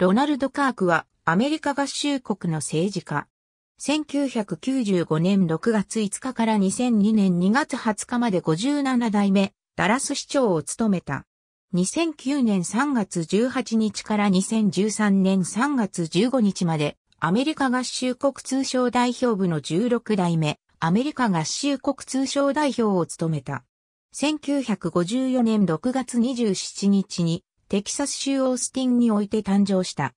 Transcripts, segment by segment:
ロナルド・カークはアメリカ合衆国の政治家。1995年6月5日から2002年2月20日まで57代目、ダラス市長を務めた。2009年3月18日から2013年3月15日まで、アメリカ合衆国通商代表部の16代目、アメリカ合衆国通商代表を務めた。1954年6月27日にテキサス州オースティンにおいて誕生した。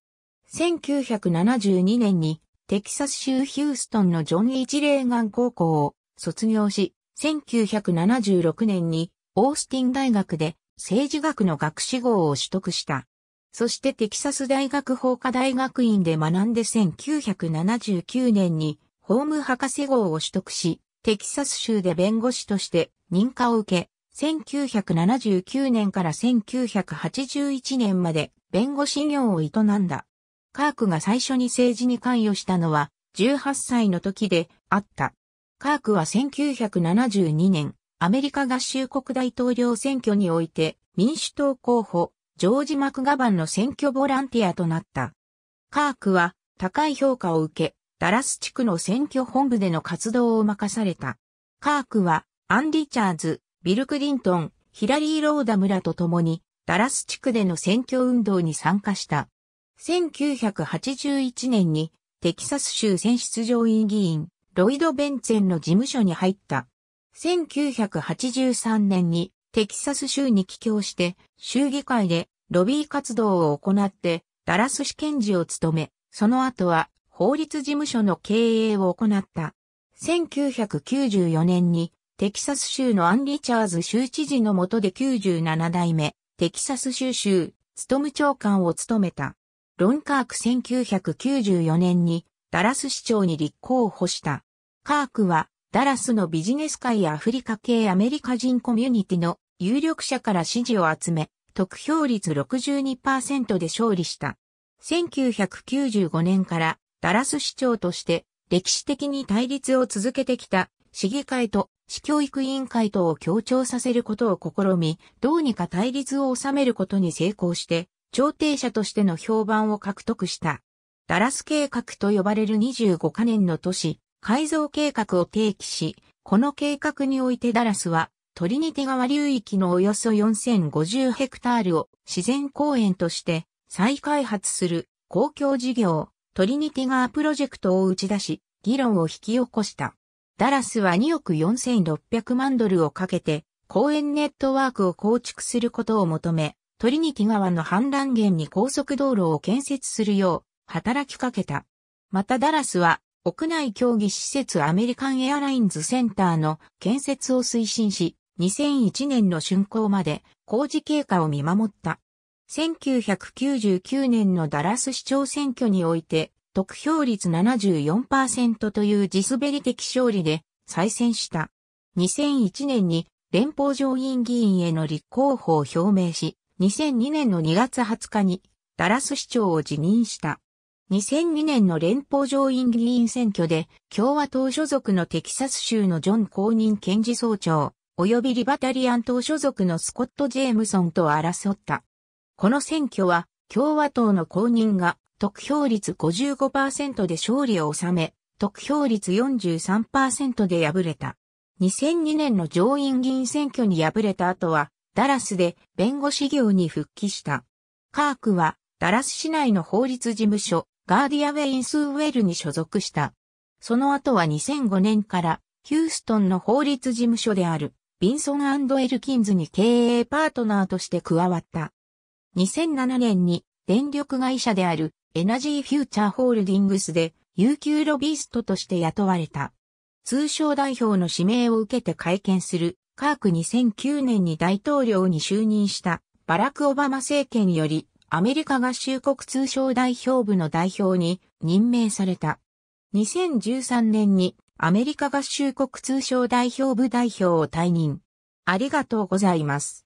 1972年にテキサス州ヒューストンのジョン・ジレーガン高校を卒業し、1976年にオースティン大学で政治学の学士号を取得した。そしてテキサス大学法科大学院で学んで1979年に法務博士号を取得し、テキサス州で弁護士として認可を受け、1979年から1981年まで弁護士業を営んだ。カークが最初に政治に関与したのは18歳の時であった。カークは1972年、アメリカ合衆国大統領選挙において民主党候補、ジョージ・マクガバンの選挙ボランティアとなった。カークは高い評価を受け、ダラス地区の選挙本部での活動を任された。カークはアン・ディ・チャーズ、ビル・クリントン、ヒラリー・ローダムらと共に、ダラス地区での選挙運動に参加した。1981年に、テキサス州選出上院議員、ロイド・ベンツェンの事務所に入った。1983年に、テキサス州に帰郷して、州議会でロビー活動を行って、ダラス市検事を務め、その後は法律事務所の経営を行った。1994年にテキサス州のアン・リチャーズ州知事の下で97代目、テキサス州州、ストム長官を務めた。ロン・カーク1994年にダラス市長に立候補した。カークはダラスのビジネス界やアフリカ系アメリカ人コミュニティの有力者から支持を集め、得票率62%で勝利した。1995年からダラス市長として歴史的に対立を続けてきた市議会と市教育委員会等を協調させることを試み、どうにか対立を収めることに成功して、調停者としての評判を獲得した。ダラス計画と呼ばれる25カ年の都市、改造計画を提起し、この計画においてダラスは、トリニティ川流域のおよそ4050ヘクタールを自然公園として再開発する公共事業トリニティ川プロジェクトを打ち出し、議論を引き起こした。ダラスは2億4600万ドルをかけて、公園ネットワークを構築することを求め、トリニティ川の氾濫源に高速道路を建設するよう働きかけた。またダラスは屋内競技施設アメリカンエアラインズセンターの建設を推進し、2001年の竣工まで工事経過を見守った。1999年のダラス市長選挙において得票率74%という地滑り的勝利で再選した。2001年に連邦上院議員への立候補を表明し、2002年の2月20日にダラス市長を辞任した。2002年の連邦上院議員選挙で共和党所属のテキサス州のジョン公認検事総長、及びリバタリアン党所属のスコット・ジェームソンと争った。この選挙は共和党の公認が得票率55%で勝利を収め、得票率43%で敗れた。2002年の上院議員選挙に敗れた後は、ダラスで弁護士業に復帰した。カークは、ダラス市内の法律事務所、ガーディアウェインスウェルに所属した。その後は2005年から、ヒューストンの法律事務所である、ビンソンエルキンズに経営パートナーとして加わった。2007年に電力会社であるエナジーフューチャーホールディングスで有給ロビーストとして雇われた。通商代表の指名を受けて会見するカーク2009年に大統領に就任したバラク・オバマ政権よりアメリカ合衆国通商代表部の代表に任命された。2013年にアメリカ合衆国通商代表部代表を退任。ありがとうございます。